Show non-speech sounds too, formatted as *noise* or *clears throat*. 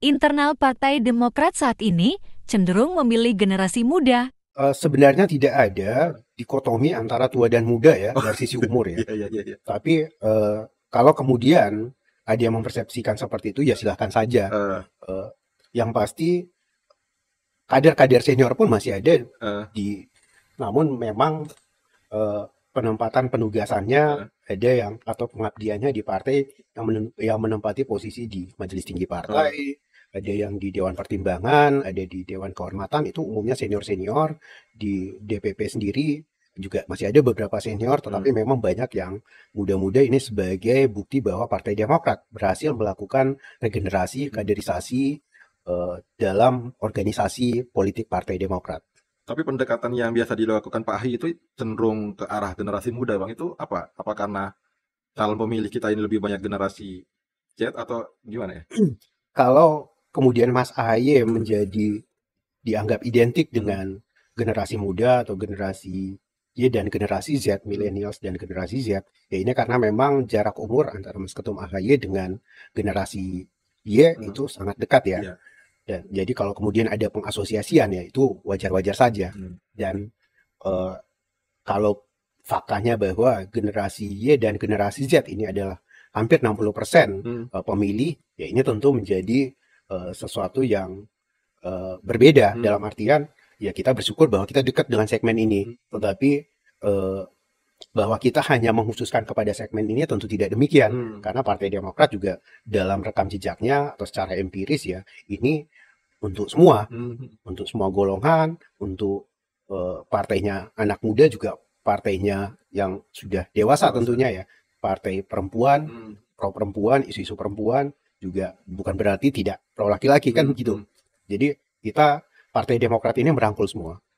internal Partai Demokrat saat ini cenderung memilih generasi muda. Uh, sebenarnya tidak ada dikotomi antara tua dan muda ya oh. dari sisi umur ya. *laughs* Iya, iya, iya, Tapi uh, kalau kemudian ada yang mempersepsikan seperti itu ya silahkan saja. Uh. Uh, yang pasti kader-kader senior pun masih ada uh. di. Namun memang uh, penempatan penugasannya uh. ada yang atau pengabdiannya di partai yang, yang menempati posisi di majelis tinggi partai. Uh ada yang di Dewan Pertimbangan, ada di Dewan Kehormatan itu umumnya senior-senior, di DPP sendiri juga masih ada beberapa senior tetapi hmm. memang banyak yang muda-muda ini sebagai bukti bahwa Partai Demokrat berhasil melakukan regenerasi, hmm. kaderisasi uh, dalam organisasi politik Partai Demokrat. Tapi pendekatan yang biasa dilakukan Pak Ahi itu cenderung ke arah generasi muda, Bang. Itu apa? Apa karena calon pemilih kita ini lebih banyak generasi Z atau gimana ya? *clears throat* Kalau kemudian Mas Ahaye menjadi dianggap identik dengan generasi muda atau generasi Y dan generasi Z, millennials dan generasi Z, ya ini karena memang jarak umur antara Mas Ketum AHY dengan generasi Y hmm. itu sangat dekat ya. Yeah. Dan, jadi kalau kemudian ada pengasosiasian ya itu wajar-wajar saja. Hmm. Dan uh, kalau faktanya bahwa generasi Y dan generasi Z ini adalah hampir 60% hmm. Eh, pemilih, ya ini tentu menjadi Eh, sesuatu yang uh, berbeda hmm. dalam artian ya kita bersyukur bahwa kita dekat dengan segmen ini hmm. tetapi uh, bahwa kita hanya menghususkan kepada segmen ini tentu tidak demikian hmm. karena Partai Demokrat juga dalam rekam jejaknya atau secara empiris ya ini untuk semua hmm. untuk semua golongan untuk uh, partainya anak muda juga partainya yang sudah dewasa tentunya ya partai perempuan hmm. pro perempuan isu-isu perempuan juga bukan berarti tidak pro laki-laki kan begitu. Hmm, hmm. Jadi kita Partai Demokrat ini merangkul semua.